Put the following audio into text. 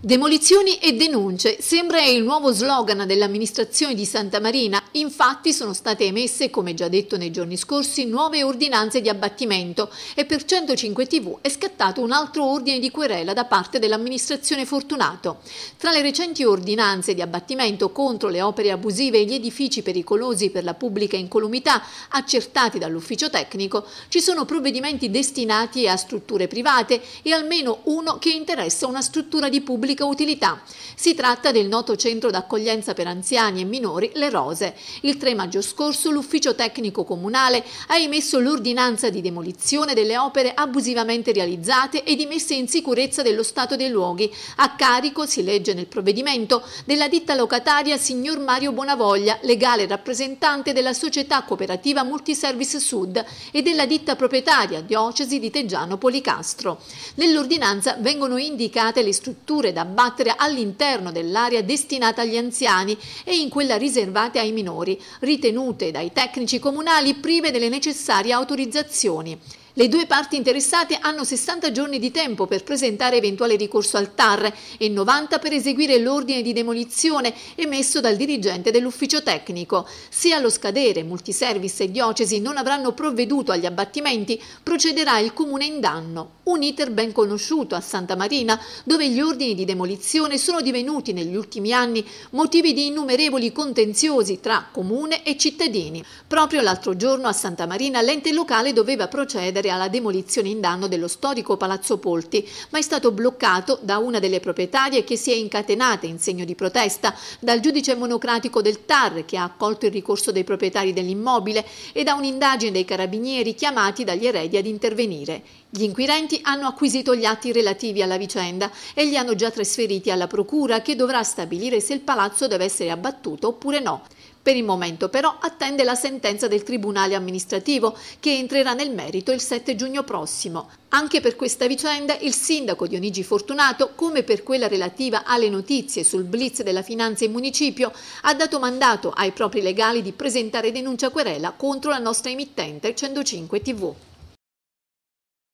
Demolizioni e denunce sembra il nuovo slogan dell'amministrazione di Santa Marina, infatti sono state emesse, come già detto nei giorni scorsi, nuove ordinanze di abbattimento e per 105 TV è scattato un altro ordine di querela da parte dell'amministrazione Fortunato. Tra le recenti ordinanze di abbattimento contro le opere abusive e gli edifici pericolosi per la pubblica incolumità accertati dall'ufficio tecnico, ci sono provvedimenti destinati a strutture private e almeno uno che interessa una struttura di pubblica pubblica utilità. Si tratta del noto centro d'accoglienza per anziani e minori Le Rose. Il 3 maggio scorso l'ufficio tecnico comunale ha emesso l'ordinanza di demolizione delle opere abusivamente realizzate e di messa in sicurezza dello stato dei luoghi, a carico, si legge nel provvedimento, della ditta locataria signor Mario Bonavoglia, legale rappresentante della società cooperativa Multiservice Sud e della ditta proprietaria Diocesi di Teggiano Policastro. Nell'ordinanza vengono indicate le strutture da da abbattere all'interno dell'area destinata agli anziani e in quella riservata ai minori, ritenute dai tecnici comunali prive delle necessarie autorizzazioni. Le due parti interessate hanno 60 giorni di tempo per presentare eventuale ricorso al TAR e 90 per eseguire l'ordine di demolizione emesso dal dirigente dell'ufficio tecnico. Se allo scadere multiservice e diocesi non avranno provveduto agli abbattimenti, procederà il comune in danno. Un iter ben conosciuto a Santa Marina, dove gli ordini di demolizione sono divenuti negli ultimi anni motivi di innumerevoli contenziosi tra comune e cittadini. Proprio l'altro giorno a Santa Marina l'ente locale doveva procedere opere alla demolizione in danno dello storico Palazzo Polti, ma è stato bloccato da una delle proprietarie che si è incatenata in segno di protesta, dal giudice monocratico del TAR che ha accolto il ricorso dei proprietari dell'immobile e da un'indagine dei carabinieri chiamati dagli eredi ad intervenire. Gli inquirenti hanno acquisito gli atti relativi alla vicenda e li hanno già trasferiti alla procura che dovrà stabilire se il palazzo deve essere abbattuto oppure no. Per il momento però attende la sentenza del Tribunale amministrativo che entrerà nel merito il 7 giugno prossimo. Anche per questa vicenda il sindaco Dionigi Fortunato, come per quella relativa alle notizie sul blitz della finanza in municipio, ha dato mandato ai propri legali di presentare denuncia querela contro la nostra emittente 105 TV.